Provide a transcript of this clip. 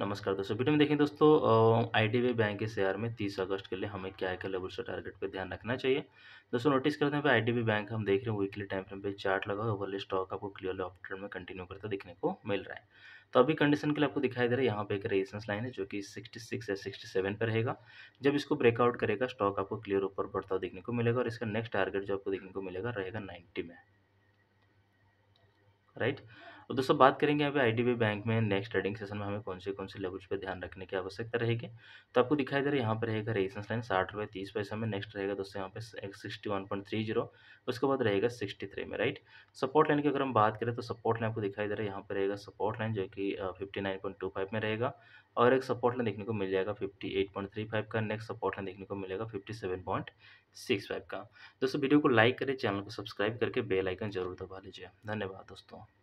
नमस्कार दोस्तों वीडियो में देखें दोस्तों आईडीबीआई बैंक के शेयर में 30 अगस्त के लिए हमें क्या क्या लेवल से टारगेट पे ध्यान रखना चाहिए दोस्तों नोटिस करते हैं आईडीबीआई बैंक हम देख रहे हैं वीकली टाइम फ्रेम पे चार्ट लगा हुआ ओवरली स्टॉक आपको क्लियरली ऑप्टर में कंटिन्यू करता देखने को मिल रहा है तो अभी कंडीशन के लिए आपको दिखाई दे रहा है यहाँ पे एक रेजिस्टेंस लाइन है जो कि 66 या 67 पर रहेगा जब इसको ब्रेकआउट करेगा स्टॉक आपको क्लियर ऊपर बढ़ता देखने को मिलेगा और इसका नेक्स्ट टारगेट जो आपको देखने को मिलेगा रहेगा नाइन्टी में राइट और तो दोस्तों बात करेंगे अभी आई बैंक में नेक्स्ट ट्रेडिंग सेशन में हमें कौन से कौन से लेवल्स पर ध्यान रखने की आवश्यकता रहेगी तो आपको दिखाई दे रहा है यहाँ पर रहेगा रेजिस्टेंस लाइन साठ रुपये तीस पैसे में नेक्स्ट रहेगा दोस्तों यहाँ पे sixty one point three zero उसके बाद रहेगा सिक्सटी थ्री में राइट सपोर्ट लाइन की अगर हम बात करें तो सपोर्ट लाइन आपको दिखाई दे रहा है यहाँ पर रहेगा सपोर्ट लाइन जो कि fifty nine point two five में रहेगा और एक सपोर्ट लाइन देखने को मिल जाएगा fifty eight point three five का नेक्स्ट सपोर्ट लाइन देखने को मिलेगा fifty seven point six five का दोस्तों वीडियो को लाइक करें चैनल को सब्सक्राइब करके बेल आइकन जरूर दबा लीजिए धन्यवाद दोस्तों